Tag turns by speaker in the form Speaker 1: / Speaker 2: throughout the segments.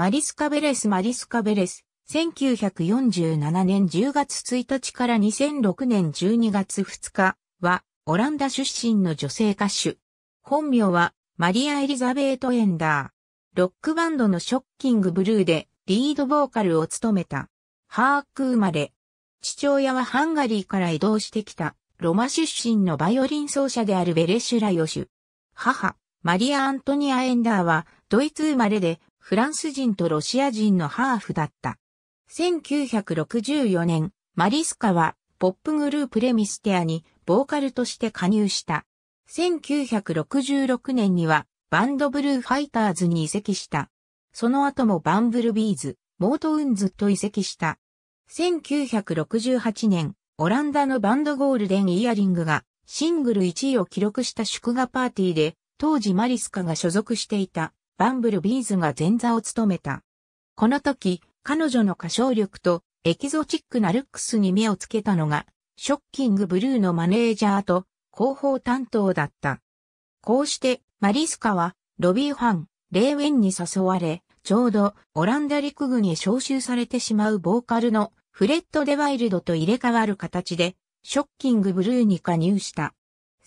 Speaker 1: マリスカ・ベレス・マリスカ・ベレス、1947年10月1日から2006年12月2日は、オランダ出身の女性歌手。本名は、マリア・エリザベート・エンダー。ロックバンドのショッキング・ブルーで、リードボーカルを務めた。ハーク生まれ。父親はハンガリーから移動してきた、ロマ出身のバイオリン奏者であるベレシュラヨシュ。母、マリア・アントニア・エンダーは、ドイツ生まれで、フランス人とロシア人のハーフだった。1964年、マリスカはポップグループレミステアにボーカルとして加入した。1966年にはバンドブルーファイターズに移籍した。その後もバンブルビーズ、モートウンズと移籍した。1968年、オランダのバンドゴールデンイヤリングがシングル1位を記録した祝賀パーティーで、当時マリスカが所属していたバンブルビーズが前座を務めた。この時、彼女の歌唱力とエキゾチックなルックスに目をつけたのが、ショッキングブルーのマネージャーと広報担当だった。こうして、マリスカは、ロビーファン、レーウェンに誘われ、ちょうどオランダ陸軍に招集されてしまうボーカルのフレッド・デ・ワイルドと入れ替わる形で、ショッキングブルーに加入した。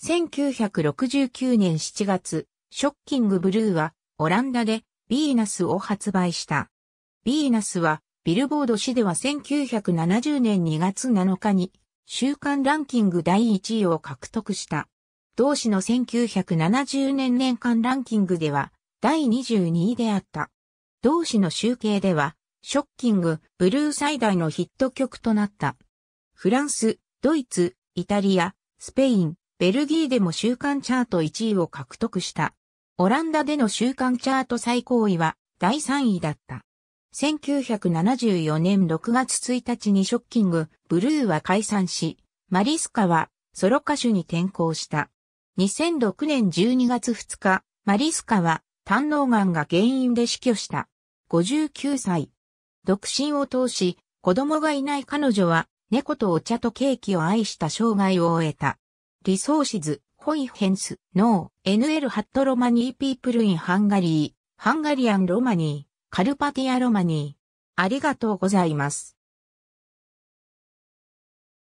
Speaker 1: 1969年7月、ショッキングブルーはオランダでビーナスを発売した。ビーナスはビルボード誌では1970年2月7日に週間ランキング第1位を獲得した。同誌の1970年年間ランキングでは第22位であった。同誌の集計ではショッキング、ブルー最大のヒット曲となった。フランス、ドイツ、イタリア、スペイン、ベルギーでも週間チャート1位を獲得した。オランダでの週間チャート最高位は第3位だった。1974年6月1日にショッキング、ブルーは解散し、マリスカはソロ歌手に転向した。2006年12月2日、マリスカは胆脳癌が原因で死去した。59歳。独身を通し、子供がいない彼女は、猫とお茶とケーキを愛した生涯を終えた。リソーシズ。ホイヘンス、ノー、NL ハットロマニーピープルインハンガリー、ハンガリアンロマニー、カルパティアロマニー。ありがとうございます。